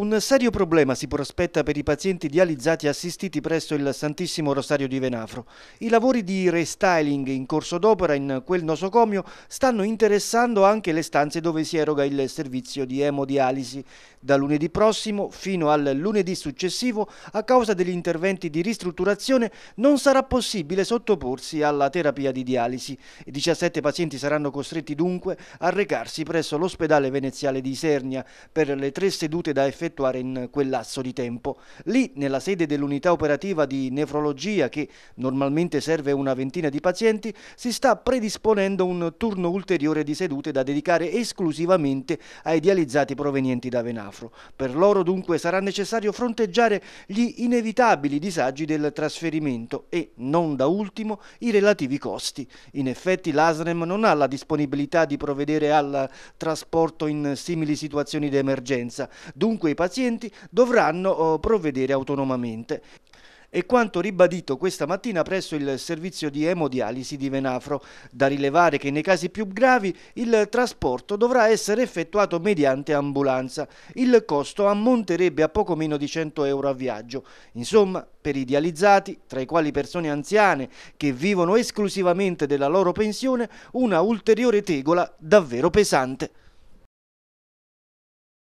Un serio problema si prospetta per i pazienti dializzati assistiti presso il Santissimo Rosario di Venafro. I lavori di restyling in corso d'opera in quel nosocomio stanno interessando anche le stanze dove si eroga il servizio di emodialisi. Da lunedì prossimo fino al lunedì successivo, a causa degli interventi di ristrutturazione, non sarà possibile sottoporsi alla terapia di dialisi. I 17 pazienti saranno costretti dunque a recarsi presso l'ospedale veneziale di Isernia per le tre sedute da effettuare effettuare in quel lasso di tempo. Lì, nella sede dell'unità operativa di nefrologia, che normalmente serve una ventina di pazienti, si sta predisponendo un turno ulteriore di sedute da dedicare esclusivamente ai dializzati provenienti da Venafro. Per loro dunque sarà necessario fronteggiare gli inevitabili disagi del trasferimento e, non da ultimo, i relativi costi. In effetti l'ASREM non ha la disponibilità di provvedere al trasporto in simili situazioni di emergenza, dunque i pazienti dovranno oh, provvedere autonomamente è quanto ribadito questa mattina presso il servizio di emodialisi di Venafro. Da rilevare che nei casi più gravi il trasporto dovrà essere effettuato mediante ambulanza. Il costo ammonterebbe a poco meno di 100 euro a viaggio. Insomma, per i dializzati, tra i quali persone anziane che vivono esclusivamente della loro pensione, una ulteriore tegola davvero pesante.